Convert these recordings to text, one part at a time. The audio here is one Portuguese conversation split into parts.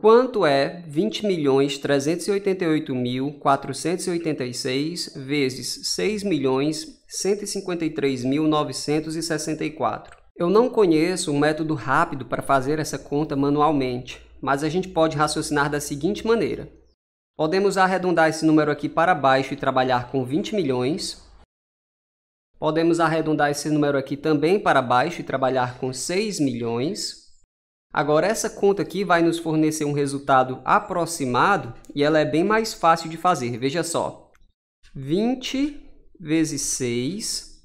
Quanto é 20.388.486 vezes 6.153.964? Eu não conheço um método rápido para fazer essa conta manualmente, mas a gente pode raciocinar da seguinte maneira. Podemos arredondar esse número aqui para baixo e trabalhar com 20 milhões. Podemos arredondar esse número aqui também para baixo e trabalhar com 6 milhões. Agora, essa conta aqui vai nos fornecer um resultado aproximado e ela é bem mais fácil de fazer. Veja só, 20 vezes 6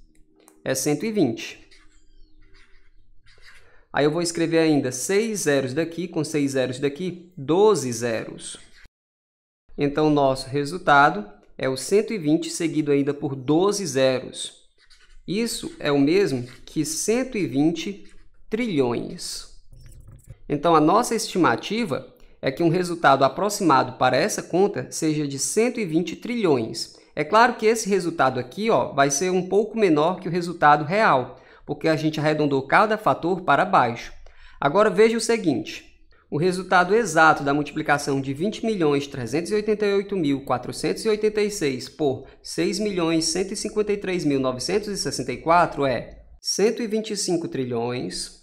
é 120. Aí eu vou escrever ainda 6 zeros daqui com 6 zeros daqui, 12 zeros. Então, nosso resultado é o 120 seguido ainda por 12 zeros. Isso é o mesmo que 120 trilhões. Então, a nossa estimativa é que um resultado aproximado para essa conta seja de 120 trilhões. É claro que esse resultado aqui ó, vai ser um pouco menor que o resultado real, porque a gente arredondou cada fator para baixo. Agora veja o seguinte, o resultado exato da multiplicação de 20.388.486 por 6.153.964 é 125 trilhões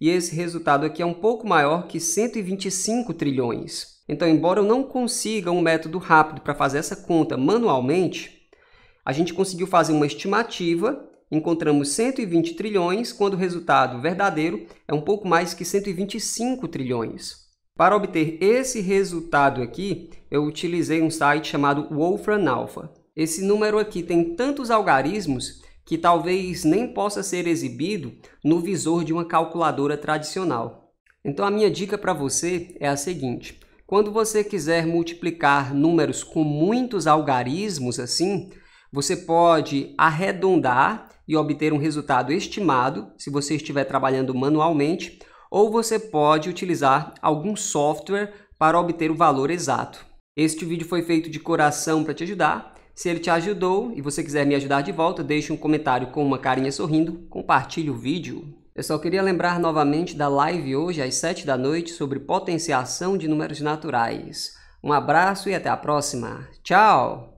e esse resultado aqui é um pouco maior que 125 trilhões. Então, embora eu não consiga um método rápido para fazer essa conta manualmente, a gente conseguiu fazer uma estimativa, encontramos 120 trilhões, quando o resultado verdadeiro é um pouco mais que 125 trilhões. Para obter esse resultado aqui, eu utilizei um site chamado Wolfram Alpha. Esse número aqui tem tantos algarismos que talvez nem possa ser exibido no visor de uma calculadora tradicional. Então a minha dica para você é a seguinte: quando você quiser multiplicar números com muitos algarismos assim, você pode arredondar e obter um resultado estimado, se você estiver trabalhando manualmente, ou você pode utilizar algum software para obter o valor exato. Este vídeo foi feito de coração para te ajudar. Se ele te ajudou e você quiser me ajudar de volta, deixe um comentário com uma carinha sorrindo, compartilhe o vídeo. Eu só queria lembrar novamente da live hoje às 7 da noite sobre potenciação de números naturais. Um abraço e até a próxima. Tchau!